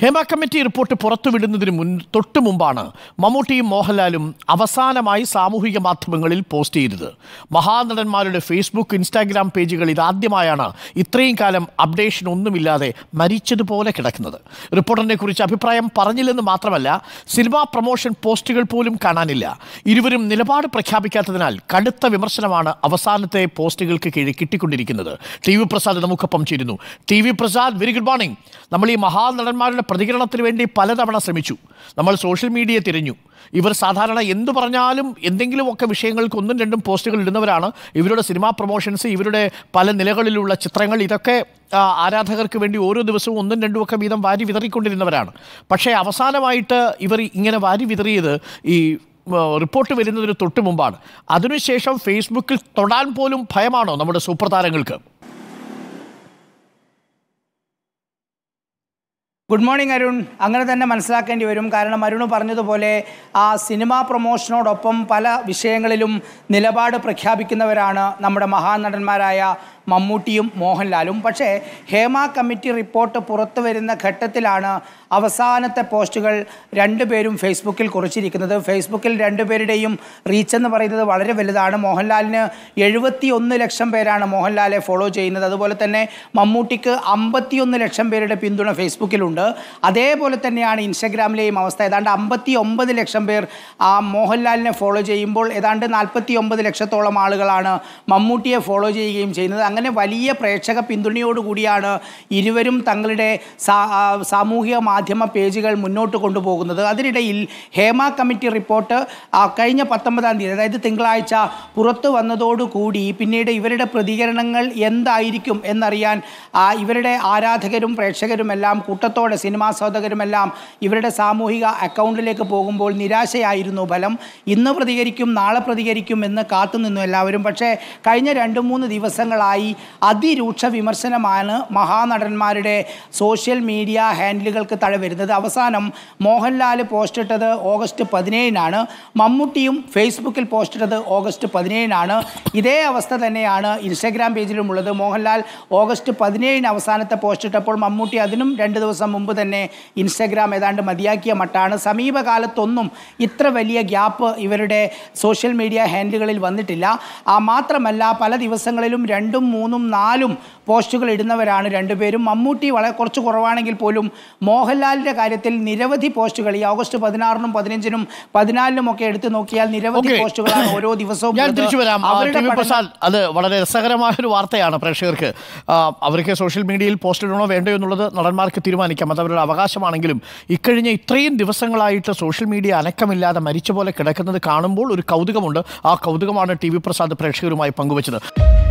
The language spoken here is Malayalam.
ഹേമ കമ്മിറ്റി റിപ്പോർട്ട് പുറത്തുവിടുന്നതിന് മുൻ തൊട്ടു മുമ്പാണ് മമ്മൂട്ടിയും മോഹൻലാലും അവസാനമായി സാമൂഹിക മാധ്യമങ്ങളിൽ പോസ്റ്റ് ചെയ്തത് മഹാനടന്മാരുടെ ഫേസ്ബുക്ക് ഇൻസ്റ്റാഗ്രാം പേജുകൾ ഇതാദ്യമായാണ് ഇത്രയും കാലം അപ്ഡേഷൻ ഒന്നുമില്ലാതെ മരിച്ചതുപോലെ കിടക്കുന്നത് റിപ്പോർട്ടറിനെ കുറിച്ച് അഭിപ്രായം പറഞ്ഞില്ലെന്ന് മാത്രമല്ല സിനിമാ പ്രൊമോഷൻ പോസ്റ്റുകൾ പോലും കാണാനില്ല ഇരുവരും നിലപാട് പ്രഖ്യാപിക്കാത്തതിനാൽ കടുത്ത വിമർശനമാണ് അവസാനത്തെ പോസ്റ്റുകൾക്ക് കീഴിൽ കിട്ടിക്കൊണ്ടിരിക്കുന്നത് ടി വി പ്രസാദ് നമുക്കൊപ്പം ചേരുന്നു T V Prasad very good morning നമ്മൾ ഈ മഹാനടന്മാരുടെ പ്രതികരണത്തിന് വേണ്ടി പലതവണ ശ്രമിച്ചു നമ്മൾ സോഷ്യൽ മീഡിയ തിരഞ്ഞു ഇവർ സാധാരണ എന്തു പറഞ്ഞാലും എന്തെങ്കിലുമൊക്കെ വിഷയങ്ങൾക്ക് ഒന്നും രണ്ടും പോസ്റ്റുകൾ ഇടുന്നവരാണ് ഇവരുടെ സിനിമാ പ്രൊമോഷൻസ് ഇവരുടെ പല നിലകളിലുള്ള ചിത്രങ്ങൾ ഇതൊക്കെ ആരാധകർക്ക് വേണ്ടി ഓരോ ദിവസവും ഒന്നും രണ്ടും ഒക്കെ വീതം വാരി വിതറിക്കൊണ്ടിരുന്നവരാണ് പക്ഷേ അവസാനമായിട്ട് ഇവർ ഇങ്ങനെ വാരി വിതറിയത് ഈ റിപ്പോർട്ട് വരുന്നതിന് തൊട്ട് മുമ്പാണ് അതിനുശേഷം ഫേസ്ബുക്കിൽ തൊടാൻ പോലും ഭയമാണോ നമ്മുടെ സൂപ്പർ താരങ്ങൾക്ക് ഗുഡ് മോർണിംഗ് അരുൺ അങ്ങനെ തന്നെ മനസ്സിലാക്കേണ്ടി വരും കാരണം അരുൺ പറഞ്ഞതുപോലെ ആ സിനിമാ പ്രൊമോഷനോടൊപ്പം പല വിഷയങ്ങളിലും നിലപാട് പ്രഖ്യാപിക്കുന്നവരാണ് നമ്മുടെ മഹാനടന്മാരായ മമ്മൂട്ടിയും മോഹൻലാലും പക്ഷേ ഹേമ കമ്മിറ്റി റിപ്പോർട്ട് പുറത്തു വരുന്ന ഘട്ടത്തിലാണ് അവസാനത്തെ പോസ്റ്റുകൾ രണ്ടുപേരും ഫേസ്ബുക്കിൽ കുറിച്ചിരിക്കുന്നത് ഫേസ്ബുക്കിൽ രണ്ടുപേരുടെയും റീച്ച് എന്ന് പറയുന്നത് വളരെ വലുതാണ് മോഹൻലാലിന് ഒന്ന് ലക്ഷം പേരാണ് മോഹൻലാലെ ഫോളോ ചെയ്യുന്നത് അതുപോലെ തന്നെ മമ്മൂട്ടിക്ക് അമ്പത്തിയൊന്ന് ലക്ഷം പേരുടെ പിന്തുണ ഫേസ്ബുക്കിലുണ്ട് അതേപോലെ തന്നെയാണ് ഇൻസ്റ്റഗ്രാമിലെയും അവസ്ഥ ഏതാണ്ട് അമ്പത്തി ഒമ്പത് ലക്ഷം പേർ ആ മോഹൻലാലിനെ ഫോളോ ചെയ്യുമ്പോൾ ഏതാണ്ട് നാൽപ്പത്തി ഒമ്പത് ലക്ഷത്തോളം ആളുകളാണ് മമ്മൂട്ടിയെ ഫോളോ ചെയ്യുകയും ചെയ്യുന്നത് അങ്ങനെ അങ്ങനെ വലിയ പ്രേക്ഷക പിന്തുണയോടുകൂടിയാണ് ഇരുവരും തങ്ങളുടെ സാമൂഹിക മാധ്യമ പേജുകൾ മുന്നോട്ട് കൊണ്ടുപോകുന്നത് അതിനിടയിൽ ഹേമ കമ്മിറ്റി റിപ്പോർട്ട് കഴിഞ്ഞ പത്തൊമ്പതാം തീയതി അതായത് തിങ്കളാഴ്ച പുറത്തു വന്നതോടുകൂടി പിന്നീട് ഇവരുടെ പ്രതികരണങ്ങൾ എന്തായിരിക്കും എന്നറിയാൻ ഇവരുടെ ആരാധകരും പ്രേക്ഷകരുമെല്ലാം കൂട്ടത്തോടെ സിനിമാ സാധകരുമെല്ലാം ഇവരുടെ സാമൂഹിക അക്കൗണ്ടിലേക്ക് പോകുമ്പോൾ നിരാശയായിരുന്നു ഫലം ഇന്ന് പ്രതികരിക്കും നാളെ പ്രതികരിക്കും എന്ന് കാത്തുനിന്നു എല്ലാവരും പക്ഷേ കഴിഞ്ഞ രണ്ട് മൂന്ന് ദിവസങ്ങളായി സംബന്ധമായി അതിരൂക്ഷ വിമർശനമാണ് മഹാനടന്മാരുടെ സോഷ്യൽ മീഡിയ ഹാൻഡിലുകൾക്ക് തഴ വരുന്നത് അവസാനം മോഹൻലാൽ പോസ്റ്റിട്ടത് ഓഗസ്റ്റ് പതിനേഴിനാണ് മമ്മൂട്ടിയും ഫേസ്ബുക്കിൽ പോസ്റ്റിട്ടത് ഓഗസ്റ്റ് പതിനേഴിനാണ് ഇതേ അവസ്ഥ തന്നെയാണ് ഇൻസ്റ്റാഗ്രാം പേജിലുമുള്ളത് മോഹൻലാൽ ഓഗസ്റ്റ് പതിനേഴിന് അവസാനത്തെ പോസ്റ്റിട്ടപ്പോൾ മമ്മൂട്ടി അതിനും രണ്ട് ദിവസം മുമ്പ് തന്നെ ഇൻസ്റ്റാഗ്രാം ഏതാണ്ട് മതിയാക്കിയ മട്ടാണ് സമീപകാലത്തൊന്നും ഇത്ര വലിയ ഗ്യാപ്പ് ഇവരുടെ സോഷ്യൽ മീഡിയ ഹാൻഡിലുകളിൽ വന്നിട്ടില്ല ആ മാത്രമല്ല പല ദിവസങ്ങളിലും രണ്ടും മൂന്നും നാലും പോസ്റ്റുകൾ ഇടുന്നവരാണ് രണ്ടുപേരും മമ്മൂട്ടി വളരെ കുറച്ച് കുറവാണെങ്കിൽ പോലും മോഹൻലാലിൻ്റെ കാര്യത്തിൽ നിരവധി പോസ്റ്റുകൾ ഈ ഓഗസ്റ്റ് പതിനാറിനും പതിനഞ്ചിനും പതിനാലിനും ഒക്കെ എടുത്തു നോക്കിയാൽ നിരവധി പോസ്റ്റുകളാണ് ഓരോ ദിവസവും ഞാൻ തിരിച്ചു വരാം പ്രസാദ് അത് വളരെ ഒരു വാർത്തയാണ് പ്രേക്ഷകർക്ക് അവർക്ക് സോഷ്യൽ മീഡിയയിൽ പോസ്റ്റ് ഇടണോ വേണ്ടോ എന്നുള്ളത് നടന്മാർക്ക് തീരുമാനിക്കാം അത് അവരുടെ അവകാശമാണെങ്കിലും ഇക്കഴിഞ്ഞ ഇത്രയും ദിവസങ്ങളായിട്ട് സോഷ്യൽ മീഡിയ അനക്കമില്ലാതെ മരിച്ച പോലെ കിടക്കുന്നത് കാണുമ്പോൾ ഒരു കൗതുകമുണ്ട് ആ കൗതുകമാണ് ടി വി പ്രസാദ് പ്രേക്ഷകരുമായി പങ്കുവച്ചത്